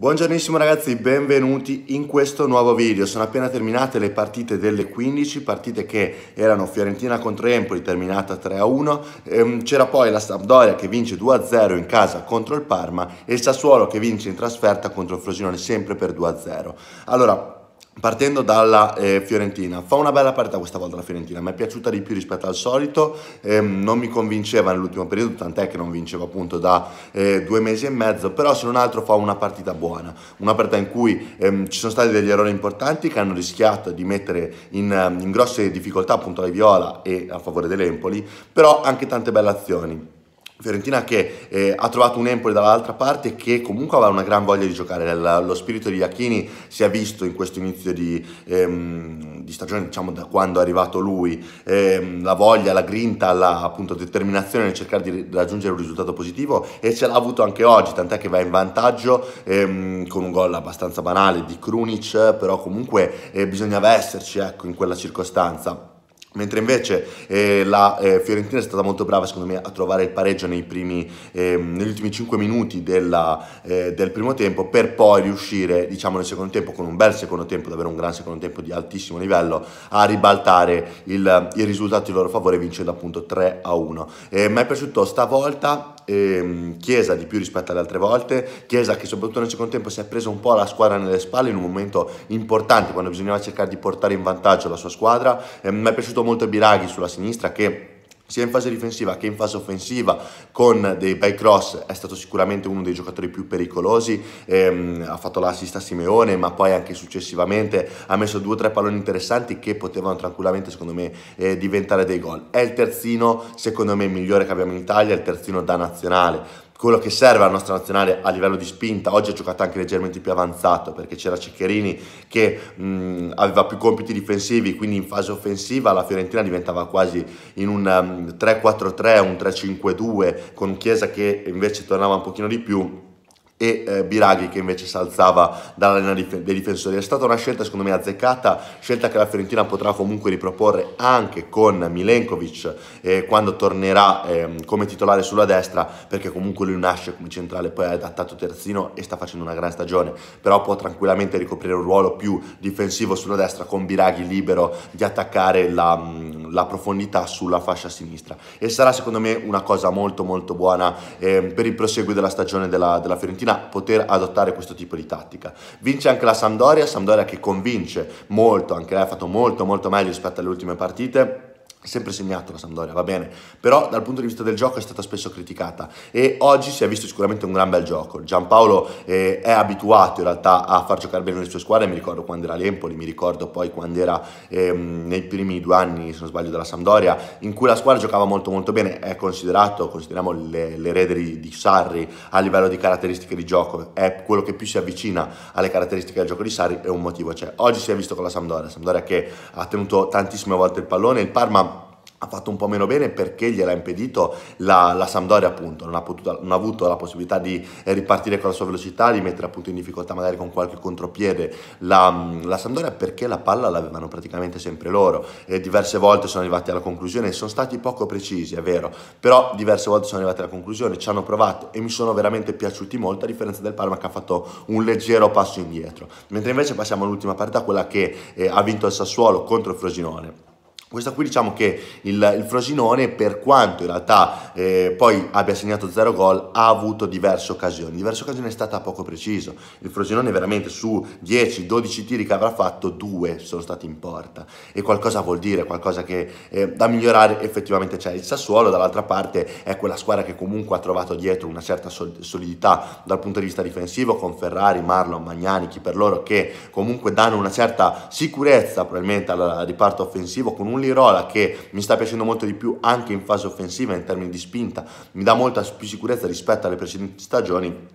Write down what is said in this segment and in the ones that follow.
Buongiornissimo ragazzi, benvenuti in questo nuovo video. Sono appena terminate le partite delle 15, partite che erano Fiorentina contro Empoli, terminata 3-1. Ehm, c'era poi la Sampdoria che vince 2-0 in casa contro il Parma e il Sassuolo che vince in trasferta contro il Frosinone sempre per 2-0. Allora, Partendo dalla eh, Fiorentina, fa una bella partita questa volta la Fiorentina, mi è piaciuta di più rispetto al solito, ehm, non mi convinceva nell'ultimo periodo, tant'è che non vinceva appunto da eh, due mesi e mezzo, però se non altro fa una partita buona, una partita in cui ehm, ci sono stati degli errori importanti che hanno rischiato di mettere in, ehm, in grosse difficoltà appunto la Viola e a favore dell'Empoli, però anche tante belle azioni. Fiorentina che eh, ha trovato un Empoli dall'altra parte che comunque aveva una gran voglia di giocare, La, lo spirito di Iachini si è visto in questo inizio di, ehm, di stagione, diciamo da quando è arrivato lui, ehm, la voglia, la grinta, la appunto, determinazione nel cercare di raggiungere un risultato positivo e ce l'ha avuto anche oggi, tant'è che va in vantaggio ehm, con un gol abbastanza banale di Krunic, però comunque eh, bisognava esserci ecco, in quella circostanza. Mentre invece eh, la eh, Fiorentina è stata molto brava, secondo me, a trovare il pareggio primi, eh, negli ultimi 5 minuti della, eh, del primo tempo, per poi riuscire, diciamo, nel secondo tempo, con un bel secondo tempo, davvero un gran secondo tempo di altissimo livello, a ribaltare il, il risultato in loro favore, vincendo appunto 3 a 1. Eh, mi è piaciuto stavolta ehm, Chiesa di più rispetto alle altre volte, Chiesa che soprattutto nel secondo tempo si è presa un po' la squadra nelle spalle in un momento importante quando bisognava cercare di portare in vantaggio la sua squadra, eh, mi è piaciuto molto Biraghi sulla sinistra che sia in fase difensiva che in fase offensiva con dei bei cross è stato sicuramente uno dei giocatori più pericolosi ehm, ha fatto l'assist a Simeone ma poi anche successivamente ha messo due o tre palloni interessanti che potevano tranquillamente secondo me eh, diventare dei gol è il terzino secondo me migliore che abbiamo in Italia il terzino da nazionale quello che serve alla nostra nazionale a livello di spinta, oggi ha giocato anche leggermente più avanzato perché c'era Ceccherini che mh, aveva più compiti difensivi, quindi in fase offensiva la Fiorentina diventava quasi in un um, 3-4-3, un 3-5-2 con Chiesa che invece tornava un pochino di più e eh, Biraghi che invece si alzava dalla dall'arena dei difensori. È stata una scelta secondo me azzeccata, scelta che la Fiorentina potrà comunque riproporre anche con Milenkovic eh, quando tornerà eh, come titolare sulla destra perché comunque lui nasce come centrale, poi è adattato terzino e sta facendo una gran stagione, però può tranquillamente ricoprire un ruolo più difensivo sulla destra con Biraghi libero di attaccare la, la profondità sulla fascia sinistra e sarà secondo me una cosa molto molto buona ehm, per il proseguo della stagione della, della Fiorentina Fiorentina poter adottare questo tipo di tattica. Vince anche la Sampdoria, Sampdoria che convince molto, anche lei ha fatto molto molto meglio rispetto alle ultime partite sempre segnato la Sampdoria, va bene, però dal punto di vista del gioco è stata spesso criticata e oggi si è visto sicuramente un gran bel gioco. Giampaolo eh, è abituato in realtà a far giocare bene le sue squadre, mi ricordo quando era l'Empoli, mi ricordo poi quando era ehm, nei primi due anni, se non sbaglio, della Sampdoria, in cui la squadra giocava molto molto bene, è considerato, consideriamo l'erede di, di Sarri a livello di caratteristiche di gioco, è quello che più si avvicina alle caratteristiche del gioco di Sarri e un motivo c'è. Oggi si è visto con la Sampdoria, Sampdoria che ha tenuto tantissime volte il pallone, il Parma ha fatto un po' meno bene perché gliel'ha impedito la, la Sampdoria appunto, non ha, potuto, non ha, avuto la possibilità di ripartire con la sua velocità, di mettere appunto in difficoltà magari con qualche contropiede la, la Sampdoria perché la palla l'avevano praticamente sempre loro e eh, diverse volte sono arrivati alla conclusione sono stati poco precisi, è vero, però diverse volte sono arrivati alla conclusione, ci hanno provato e mi sono veramente piaciuti molto a differenza del Parma che ha fatto un leggero passo indietro, mentre invece passiamo all'ultima partita, quella che eh, ha vinto il Sassuolo contro il Frosinone questo qui diciamo che il, il, Frosinone, per quanto in realtà eh, poi abbia segnato zero gol, ha avuto diverse occasioni. Diverse occasioni è stata poco preciso. Il Frosinone veramente su 10-12 tiri che avrà fatto, due sono stati in porta. E qualcosa vuol dire, qualcosa che eh, da migliorare effettivamente c'è. Il Sassuolo dall'altra parte è quella squadra che comunque ha trovato dietro una certa solidità dal punto di vista difensivo con Ferrari, Marlon, Magnani, chi per loro, che comunque danno una certa sicurezza probabilmente al riparto offensivo con un un Lirola che mi sta piacendo molto di più anche in fase offensiva in termini di spinta, mi dà molta più sicurezza rispetto alle precedenti stagioni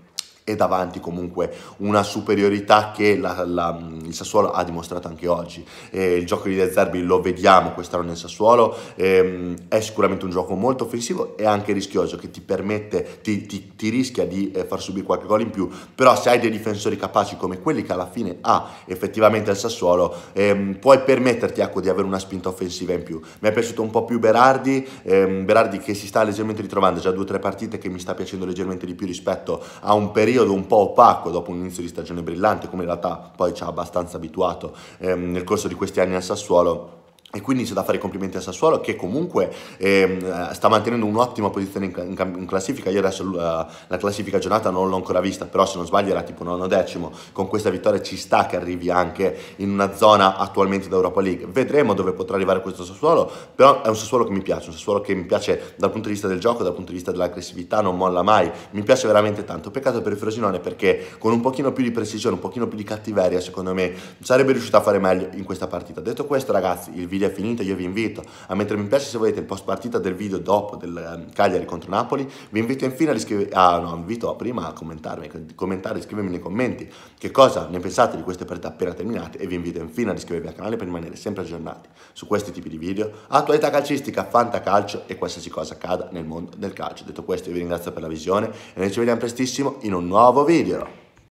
e davanti comunque una superiorità che la, la, il Sassuolo ha dimostrato anche oggi. Eh, il gioco di De Zerbi lo vediamo quest'anno nel Sassuolo, eh, è sicuramente un gioco molto offensivo e anche rischioso che ti permette, ti, ti, ti rischia di eh, far subire qualche gol in più, però se hai dei difensori capaci come quelli che alla fine ha effettivamente il Sassuolo, ehm, puoi permetterti ecco, di avere una spinta offensiva in più. Mi è piaciuto un po' più Berardi, ehm, Berardi che si sta leggermente ritrovando, già due o tre partite che mi sta piacendo leggermente di più rispetto a un periodo periodo un po' opaco dopo un inizio di stagione brillante, come in realtà poi ci ha abbastanza abituato ehm, nel corso di questi anni al Sassuolo, e quindi c'è da fare i complimenti a Sassuolo che comunque ehm, sta mantenendo un'ottima posizione in, in, in, classifica. Io adesso la, eh, la classifica giornata non l'ho ancora vista, però se non sbaglio era tipo nono decimo. Con questa vittoria ci sta che arrivi anche in una zona attualmente da Europa League. Vedremo dove potrà arrivare questo Sassuolo, però è un Sassuolo che mi piace, un Sassuolo che mi piace dal punto di vista del gioco, dal punto di vista dell'aggressività, non molla mai. Mi piace veramente tanto. Peccato per il Frosinone perché con un pochino più di precisione, un pochino più di cattiveria, secondo me, sarebbe riuscito a fare meglio in questa partita. Detto questo ragazzi, il video via è finita, io vi invito a mettere mi piace se volete il post partita del video dopo del ehm, Cagliari contro Napoli, vi invito infine a iscrivervi, ah no, invito prima a commentarmi, commentare, scrivermi nei commenti che cosa ne pensate di queste partite appena terminate e vi invito infine a iscrivervi al canale per rimanere sempre aggiornati su questi tipi di video, attualità calcistica, fantacalcio e qualsiasi cosa accada nel mondo del calcio. Detto questo io vi ringrazio per la visione e noi ci vediamo prestissimo in un nuovo video.